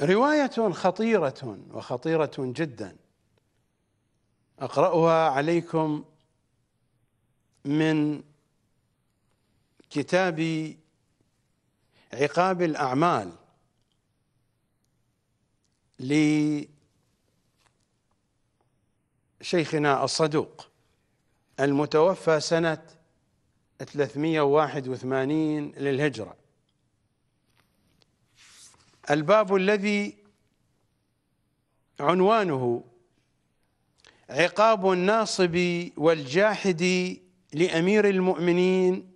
رواية خطيرة وخطيرة جدا أقرأها عليكم من كتاب عقاب الأعمال لشيخنا الصدوق المتوفى سنة 381 للهجرة الباب الذي عنوانه عقاب الناصب والجاحد لامير المؤمنين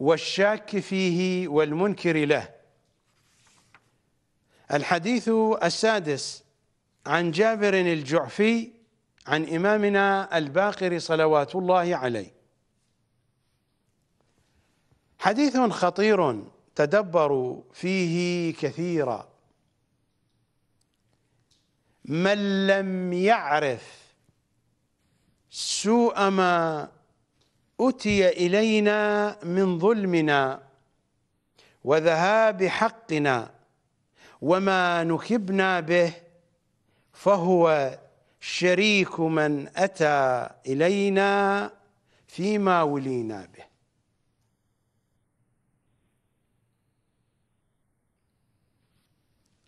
والشاك فيه والمنكر له الحديث السادس عن جابر الجعفي عن امامنا الباقر صلوات الله عليه حديث خطير تدبروا فيه كثيرا من لم يعرف سوء ما أتي إلينا من ظلمنا وذهاب حقنا وما نكبنا به فهو شريك من أتى إلينا فيما ولينا به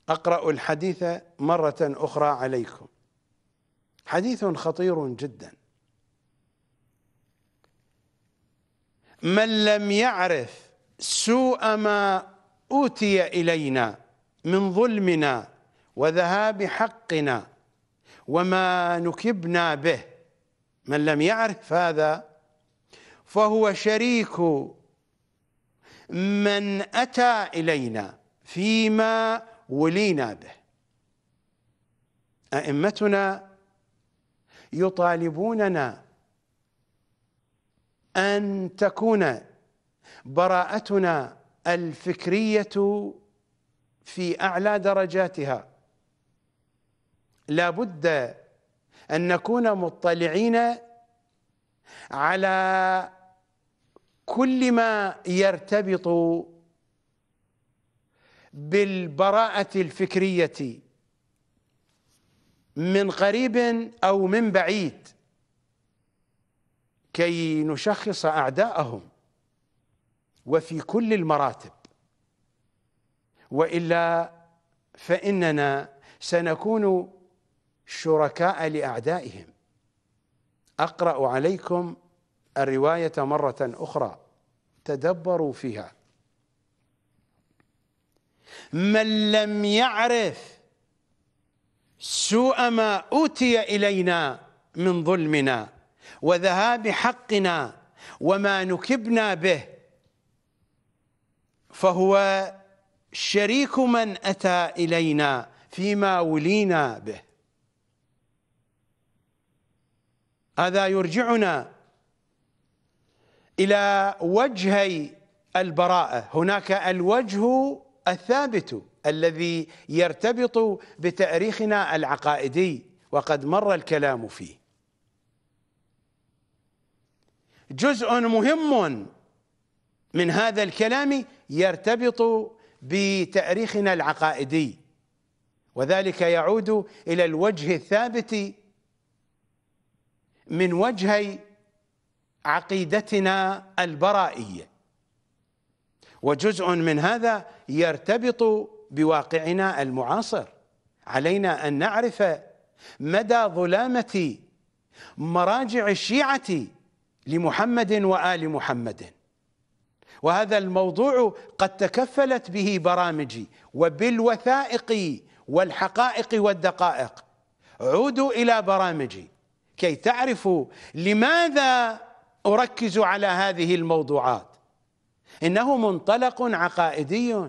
أقرأ الحديث مرة أخرى عليكم حديث خطير جدا من لم يعرف سوء ما أوتي إلينا من ظلمنا وذهاب حقنا وما نكبنا به من لم يعرف هذا فهو شريك من أتى إلينا فيما ولينا به ائمتنا يطالبوننا ان تكون براءتنا الفكريه في اعلى درجاتها لا بد ان نكون مطلعين على كل ما يرتبط بالبراءه الفكريه من قريب او من بعيد كي نشخص اعداءهم وفي كل المراتب والا فاننا سنكون شركاء لاعدائهم اقرا عليكم الروايه مره اخرى تدبروا فيها من لم يعرف سوء ما أوتي إلينا من ظلمنا وذهاب حقنا وما نكبنا به فهو شريك من أتى إلينا فيما ولينا به هذا يرجعنا إلى وجهي البراءة هناك الوجه الثابت الذي يرتبط بتاريخنا العقائدي وقد مر الكلام فيه جزء مهم من هذا الكلام يرتبط بتاريخنا العقائدي وذلك يعود الى الوجه الثابت من وجهي عقيدتنا البرائيه وجزء من هذا يرتبط بواقعنا المعاصر علينا ان نعرف مدى ظلامه مراجع الشيعه لمحمد وال محمد وهذا الموضوع قد تكفلت به برامجي وبالوثائق والحقائق والدقائق عودوا الى برامجي كي تعرفوا لماذا اركز على هذه الموضوعات انه منطلق عقائدي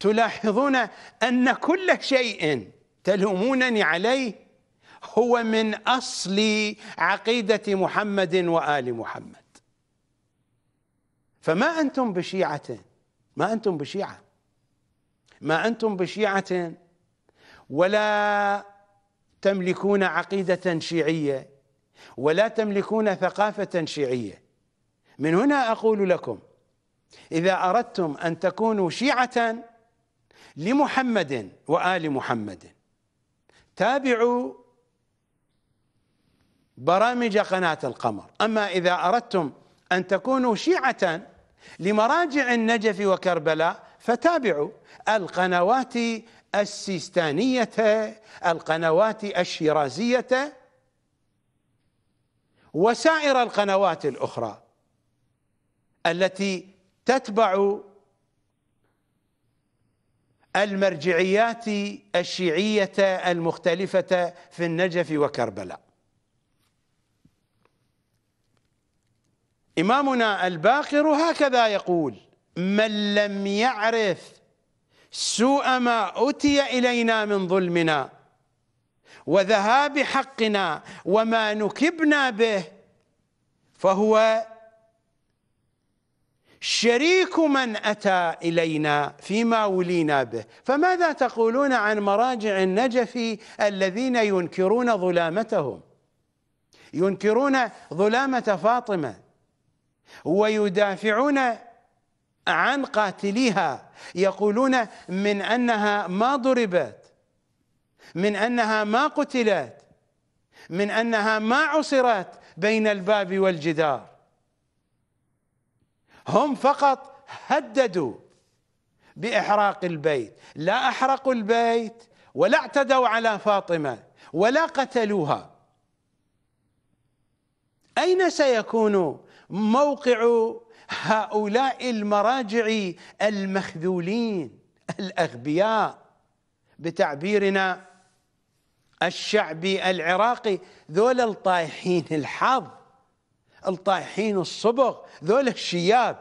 تلاحظون ان كل شيء تلومونني عليه هو من اصل عقيده محمد وال محمد فما انتم بشيعه ما انتم بشيعه ما انتم بشيعه ولا تملكون عقيده شيعيه ولا تملكون ثقافة شيعية من هنا أقول لكم إذا أردتم أن تكونوا شيعة لمحمد وآل محمد تابعوا برامج قناة القمر أما إذا أردتم أن تكونوا شيعة لمراجع النجف وكربلاء فتابعوا القنوات السيستانية القنوات الشيرازية وسائر القنوات الاخرى التي تتبع المرجعيات الشيعيه المختلفه في النجف وكربلاء امامنا الباقر هكذا يقول من لم يعرف سوء ما اتي الينا من ظلمنا وذهاب حقنا وما نكبنا به فهو شريك من أتى إلينا فيما ولينا به فماذا تقولون عن مراجع النجف الذين ينكرون ظلامتهم ينكرون ظلامة فاطمة ويدافعون عن قاتليها يقولون من أنها ما ضربت من انها ما قتلت من انها ما عصرت بين الباب والجدار هم فقط هددوا باحراق البيت لا احرقوا البيت ولا اعتدوا على فاطمه ولا قتلوها اين سيكون موقع هؤلاء المراجع المخذولين الاغبياء بتعبيرنا الشعبي العراقي ذول الطايحين الحظ الطايحين الصبغ ذول الشياب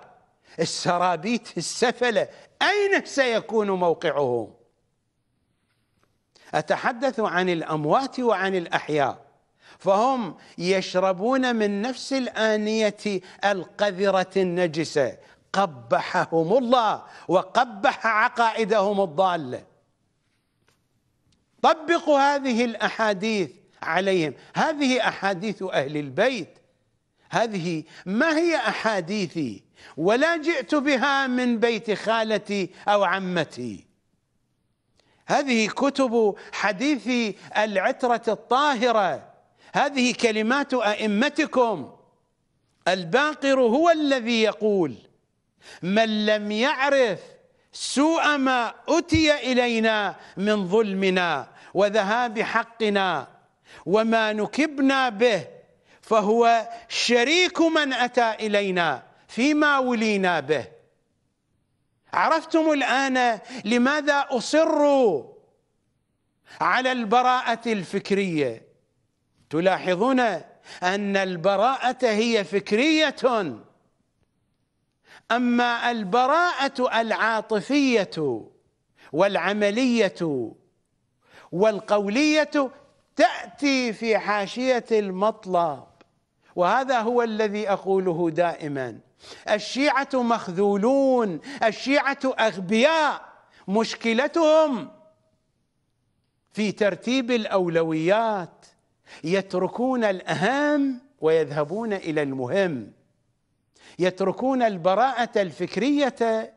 السرابيت السفلة أين سيكون موقعهم أتحدث عن الأموات وعن الأحياء فهم يشربون من نفس الآنية القذرة النجسة قبحهم الله وقبح عقائدهم الضاله طبقوا هذه الاحاديث عليهم هذه احاديث اهل البيت هذه ما هي احاديثي ولا جئت بها من بيت خالتي او عمتي هذه كتب حديث العتره الطاهره هذه كلمات ائمتكم الباقر هو الذي يقول من لم يعرف سوء ما أتي إلينا من ظلمنا وذهاب حقنا وما نكبنا به فهو شريك من أتى إلينا فيما ولينا به عرفتم الآن لماذا اصر على البراءة الفكرية تلاحظون أن البراءة هي فكرية أما البراءة العاطفية والعملية والقولية تأتي في حاشية المطلب وهذا هو الذي أقوله دائما الشيعة مخذولون الشيعة أغبياء مشكلتهم في ترتيب الأولويات يتركون الأهم ويذهبون إلى المهم يتركون البراءة الفكرية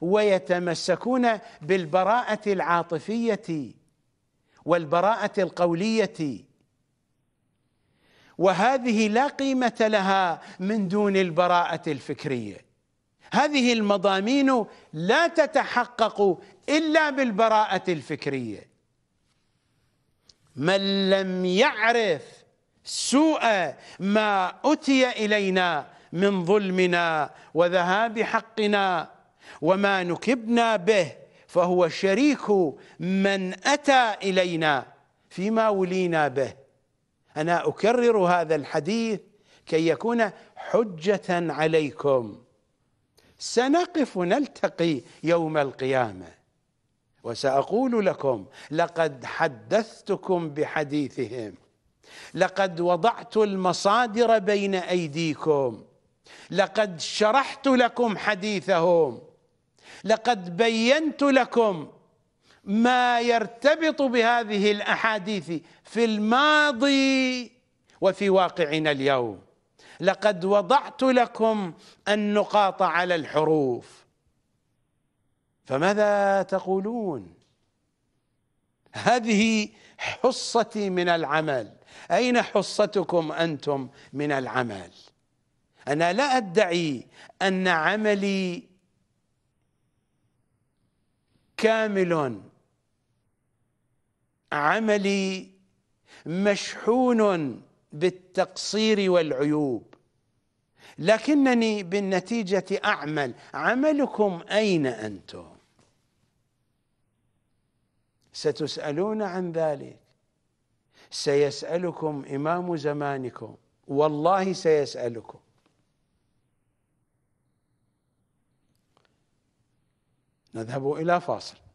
ويتمسكون بالبراءة العاطفية والبراءه القوليه وهذه لا قيمه لها من دون البراءه الفكريه هذه المضامين لا تتحقق الا بالبراءه الفكريه من لم يعرف سوء ما اتي الينا من ظلمنا وذهاب حقنا وما نكبنا به فهو شريك من أتى إلينا فيما ولينا به أنا أكرر هذا الحديث كي يكون حجة عليكم سنقف نلتقي يوم القيامة وسأقول لكم لقد حدثتكم بحديثهم لقد وضعت المصادر بين أيديكم لقد شرحت لكم حديثهم لقد بينت لكم ما يرتبط بهذه الاحاديث في الماضي وفي واقعنا اليوم لقد وضعت لكم النقاط على الحروف فماذا تقولون هذه حصتي من العمل اين حصتكم انتم من العمل انا لا ادعي ان عملي كامل عملي مشحون بالتقصير والعيوب لكنني بالنتيجة أعمل عملكم أين أنتم ستسألون عن ذلك سيسألكم إمام زمانكم والله سيسألكم نذهب إلى فاصل